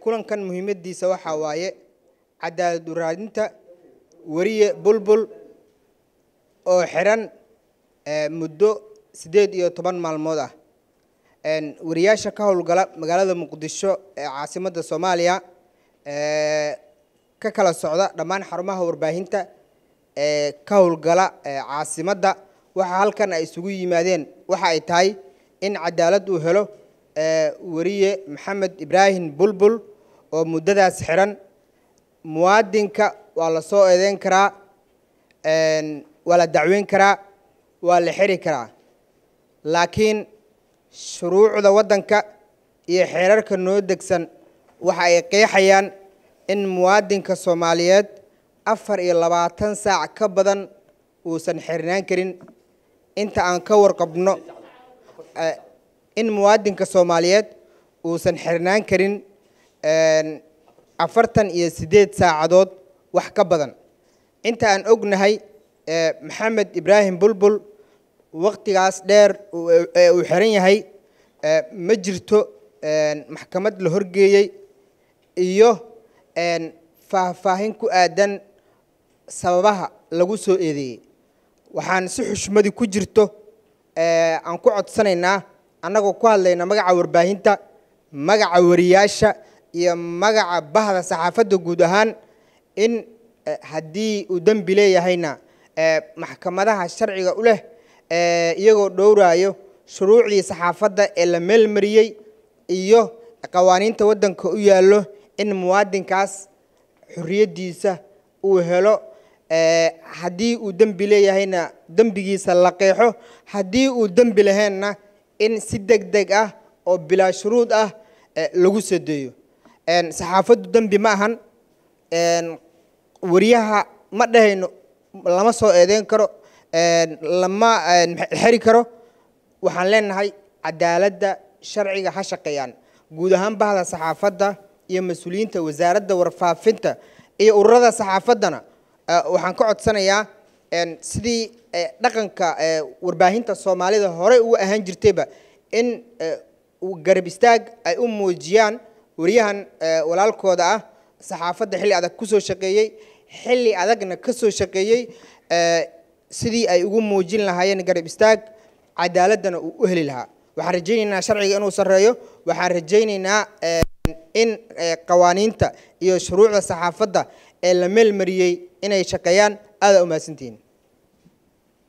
kulankan muhiimadiisa waxaa waaye cadaalad uraadinta weriye bulbul oo xiran muddo siddeed iyo toban maalmood ah wariyaasha ka howlgala magaalada muqdisho ee caasimadda soomaaliya ka kala socda dhammaan xarumaha warbaahinta ee ka howlgala caasimadda waxa halkan ay isugu yimaadeen waxa ay tahay in cadaalad uu helo wariye maxamed ibraahim bulbul oo muddadaas xiran muwaadinka waa la soo eedeyn karaa waa la dacweyn karaa waa la xiri karaa laakiin shuruucda waddanka iyo xeerarka noo degsan waxa ay qeexayaan in muwaadinka soomaaliyeed afar iyo labaatan saac ka badan uusan xirnaan karin inta aan ka warqabno in muwaadinka soomaaliyeed uusan xirnaan karin afartan iyo siddeed saacadood wax ka badan inta aan ognahay e, maxamed ibraahim bulbul waqtigaas dheer ee uu xiran yahay e, ma jirto maxkamad la horgeeyey iyo faahfaahin ku aadan sababaha lagu soo eedeeyey waxaan si xushmadi ku jirto e, aan ku codsanaynaa annagoo ku hadlayna magaca warbaahinta magaca wariyaasha iyo magaca bahda saxaafadda guud ahaan in eh, haddii uu dembi leeyahayna eh, maxkamadaha sharciga u leh eh, iyagoo dhowraayo shuruucdii saxaafadda ee la meel mariyey iyo qawaaniinta waddanka u yaallo in muwaadinkaas xoriyaddiisa uu helo haddii uu dembi leeyahayna dembigiisa la qeexo haddii uu dembi laheenna in si deg deg ah oo bilaa shuruud ah eh, lagu sadeeyo saxaafaddu dembi ma ahan wariyaha ma dhahayno lama soo eedeyn karo lama xeri karo waxaan leenahay cadaaladda sharciga ha shaqeeyaan guud ahaan bahda saxaafadda iyo mas-uuliyiinta wasaaradda warfaafinta iyo ururada saxaafaddana eh, waxaan ka codsanayaa sidii eh, dhaqanka eh, warbaahinta soomaalida horey ugu ahaan jirtayba in eh, garab istaag ay u muujiyaan wariyahan walaalkooda ah saxaafadda xilli adag kusoo shaqeeyey xilli adagna kasoo shaqeeyey sidii ay ugu muujin lahaayeen garab istaag cadaaladana uu u heli lahaa waxaan rajaynaynaa sharciga inuu sareeyo waxaan rajaynaynaa in qawaaniinta iyo shuruucda saxaafadda ee la meelmariyey inay shaqeeyaan aada umahadsantihiin